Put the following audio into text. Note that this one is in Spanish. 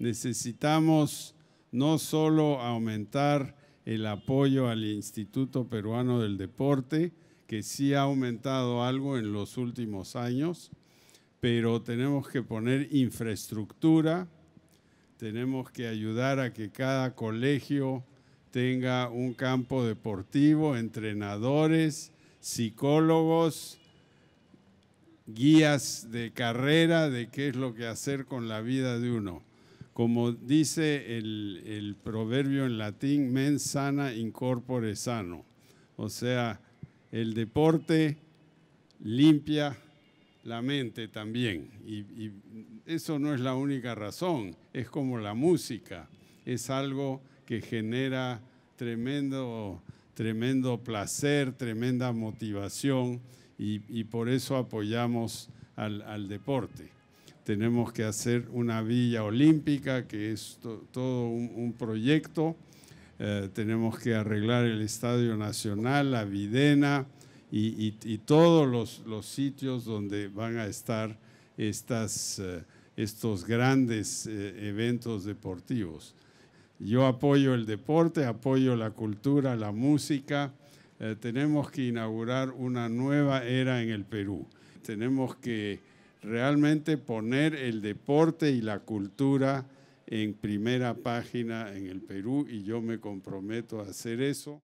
necesitamos no solo aumentar el apoyo al Instituto Peruano del Deporte, que sí ha aumentado algo en los últimos años, pero tenemos que poner infraestructura, tenemos que ayudar a que cada colegio tenga un campo deportivo, entrenadores, psicólogos, guías de carrera de qué es lo que hacer con la vida de uno. Como dice el, proverbio en latín, mens sana incorpore sano. O sea, el deporte limpia la mente también. Y, eso no es la única razón, es como la música, es algo que genera tremendo, tremendo placer, tremenda motivación y, por eso apoyamos al deporte tenemos que hacer una villa olímpica, que es todo un, proyecto. Eh, tenemos que arreglar el Estadio Nacional, la Videna y, todos los, sitios donde van a estar estas, eh, estos grandes eh, eventos deportivos. Yo apoyo el deporte, apoyo la cultura, la música. tenemos que inaugurar una nueva era en el Perú. Tenemos que realmente poner el deporte y la cultura en primera página en el Perú y yo me comprometo a hacer eso.